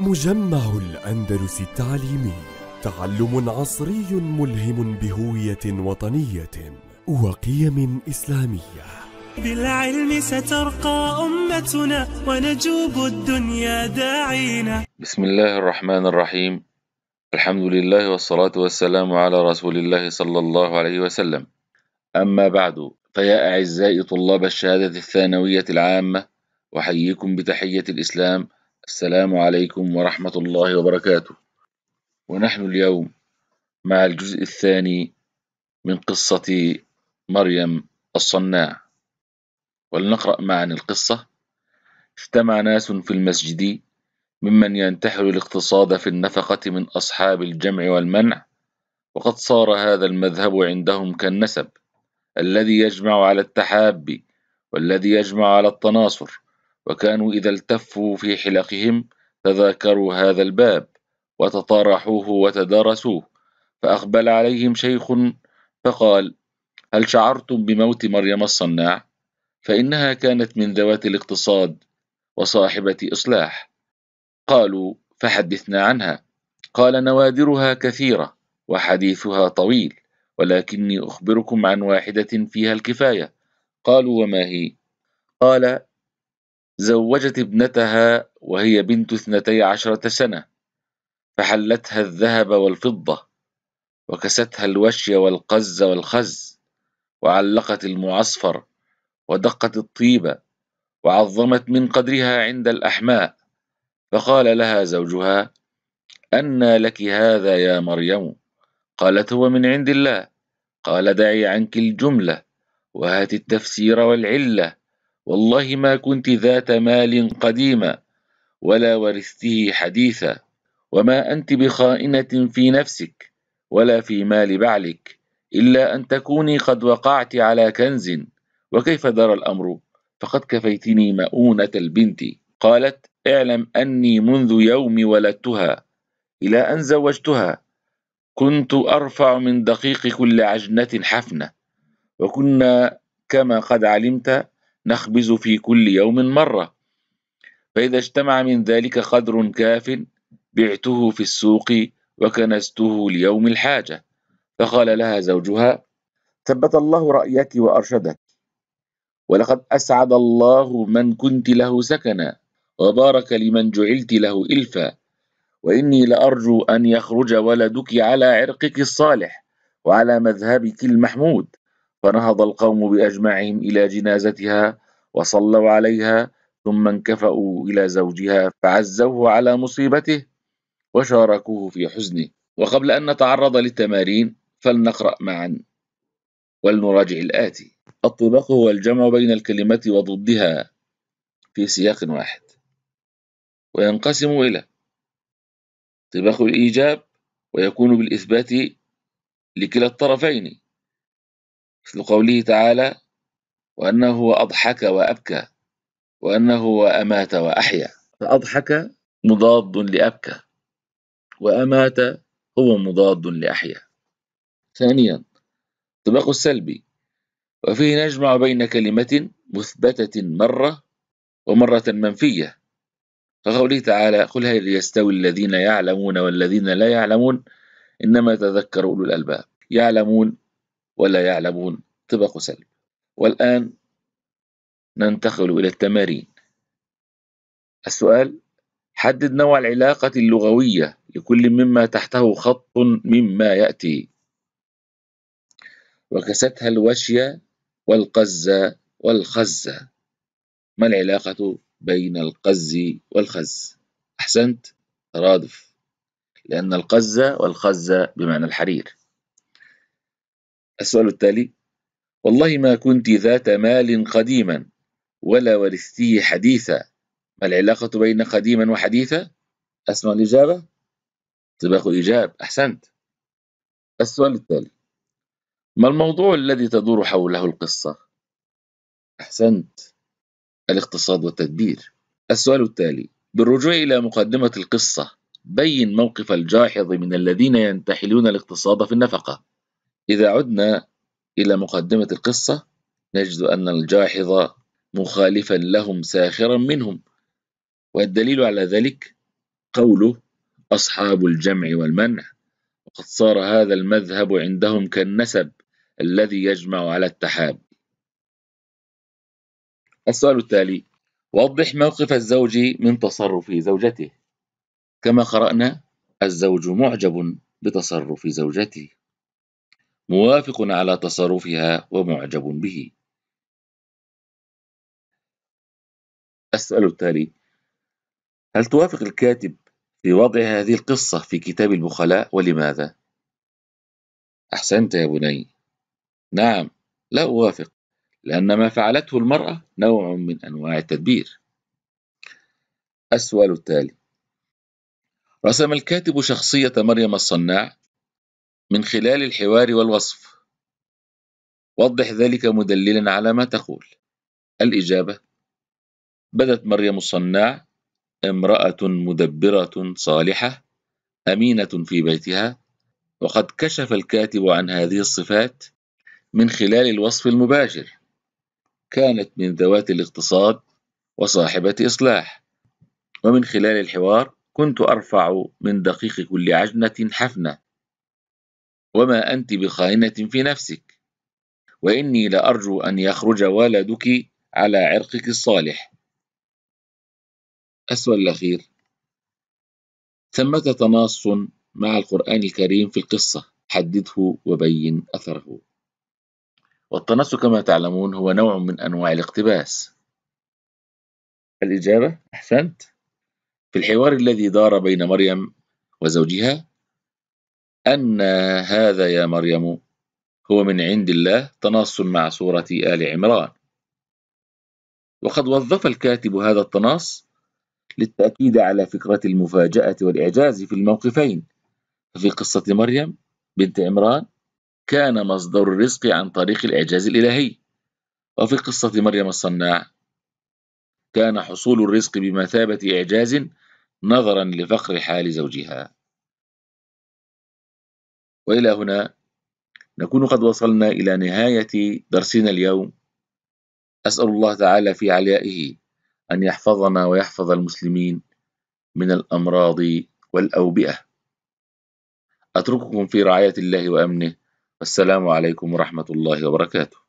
مجمع الأندلس التعليمي تعلم عصري ملهم بهوية وطنية وقيم إسلامية بالعلم سترقى أمتنا ونجوب الدنيا داعينا بسم الله الرحمن الرحيم الحمد لله والصلاة والسلام على رسول الله صلى الله عليه وسلم أما بعد فيا أعزائي طلاب الشهادة الثانوية العامة أحييكم بتحية الإسلام السلام عليكم ورحمة الله وبركاته ونحن اليوم مع الجزء الثاني من قصة مريم الصناع ولنقرأ معا القصة اجتمع ناس في المسجد ممن ينتحل الاقتصاد في النفقة من أصحاب الجمع والمنع وقد صار هذا المذهب عندهم كالنسب الذي يجمع على التحاب والذي يجمع على التناصر وكانوا إذا التفوا في حلقهم تذاكروا هذا الباب وتطارحوه وتدارسوه فأقبل عليهم شيخ فقال هل شعرتم بموت مريم الصناع فإنها كانت من ذوات الاقتصاد وصاحبة إصلاح قالوا فحدثنا عنها قال نوادرها كثيرة وحديثها طويل ولكني أخبركم عن واحدة فيها الكفاية قالوا وما هي قال زوجت ابنتها وهي بنت اثنتي عشرة سنة فحلتها الذهب والفضة وكستها الوشي والقز والخز وعلقت المعصفر ودقت الطيبة وعظمت من قدرها عند الأحماء فقال لها زوجها أنى لك هذا يا مريم قالت هو من عند الله قال دعي عنك الجملة وهات التفسير والعلة والله ما كنت ذات مال قديما ولا ورثته حديثا وما أنت بخائنة في نفسك ولا في مال بعلك إلا أن تكوني قد وقعت على كنز وكيف دار الأمر فقد كفيتني مؤونة البنت قالت اعلم أني منذ يوم ولدتها إلى أن زوجتها كنت أرفع من دقيق كل عجنة حفنة وكنا كما قد علمت نخبز في كل يوم مرة فإذا اجتمع من ذلك قدر كاف بعته في السوق وكنسته ليوم الحاجة فقال لها زوجها ثبت الله رأيك وأرشدك ولقد أسعد الله من كنت له سكنا وبارك لمن جعلت له إلفا وإني لأرجو أن يخرج ولدك على عرقك الصالح وعلى مذهبك المحمود فنهض القوم بأجمعهم إلى جنازتها وصلوا عليها ثم انكفأوا إلى زوجها فعزوه على مصيبته وشاركوه في حزنه وقبل أن نتعرض للتمارين فلنقرأ معا ولنراجع الآتي الطباق هو الجمع بين الكلمة وضدها في سياق واحد وينقسم إلى طباق الإيجاب ويكون بالإثبات لكلا الطرفين مثل قوله تعالى وأنه أضحك وأبكى وأنه أمات وأحيا فأضحك مضاد لأبكى وأمات هو مضاد لأحيا ثانيا الطباق السلبي وفيه نجمع بين كلمة مثبتة مرة ومرة منفية كقوله تعالى قل هل يستوي الذين يعلمون والذين لا يعلمون إنما تذكر أولو الألباب يعلمون ولا يعلمون طبق سلب والآن ننتقل إلى التمارين السؤال حدد نوع العلاقة اللغوية لكل مما تحته خط مما يأتي وكستها الوشية والقزة والخزة ما العلاقة بين القز والخز أحسنت ترادف لأن القزة والخزة بمعنى الحرير السؤال التالي والله ما كنت ذات مال قديما ولا ورثتي حديثا ما العلاقة بين قديما وحديثا؟ أسمع الإجابة سباق إجاب أحسنت السؤال التالي ما الموضوع الذي تدور حوله القصة؟ أحسنت الاقتصاد والتدبير السؤال التالي بالرجوع إلى مقدمة القصة بين موقف الجاحظ من الذين ينتحلون الاقتصاد في النفقة إذا عدنا إلى مقدمة القصة نجد أن الجاحظ مخالفا لهم ساخرا منهم والدليل على ذلك قوله أصحاب الجمع والمنع وقد صار هذا المذهب عندهم كالنسب الذي يجمع على التحاب السؤال التالي وضح موقف الزوج من تصرف زوجته كما قرأنا الزوج معجب بتصرف زوجته موافق على تصرفها ومعجب به السؤال التالي هل توافق الكاتب في وضع هذه القصة في كتاب البخلاء ولماذا؟ أحسنت يا بني نعم لا أوافق لأن ما فعلته المرأة نوع من أنواع التدبير السؤال التالي رسم الكاتب شخصية مريم الصناع من خلال الحوار والوصف وضح ذلك مدللا على ما تقول الإجابة بدت مريم الصناع امرأة مدبرة صالحة أمينة في بيتها وقد كشف الكاتب عن هذه الصفات من خلال الوصف المباشر كانت من ذوات الاقتصاد وصاحبة إصلاح ومن خلال الحوار كنت أرفع من دقيق كل عجنة حفنة وما أنت بخائنة في نفسك وإني لأرجو أن يخرج ولدك على عرقك الصالح السؤال الأخير ثمة تناص مع القرآن الكريم في القصة حدده وبين أثره والتناص كما تعلمون هو نوع من أنواع الاقتباس الإجابة أحسنت في الحوار الذي دار بين مريم وزوجها أن هذا يا مريم هو من عند الله تناص مع سورة آل عمران وقد وظف الكاتب هذا التناص للتأكيد على فكرة المفاجأة والإعجاز في الموقفين ففي قصة مريم بنت عمران كان مصدر الرزق عن طريق الإعجاز الإلهي وفي قصة مريم الصناع كان حصول الرزق بمثابة إعجاز نظرا لفقر حال زوجها والى هنا نكون قد وصلنا الى نهايه درسنا اليوم اسال الله تعالى في عليائه ان يحفظنا ويحفظ المسلمين من الامراض والاوبئه اترككم في رعايه الله وامنه والسلام عليكم ورحمه الله وبركاته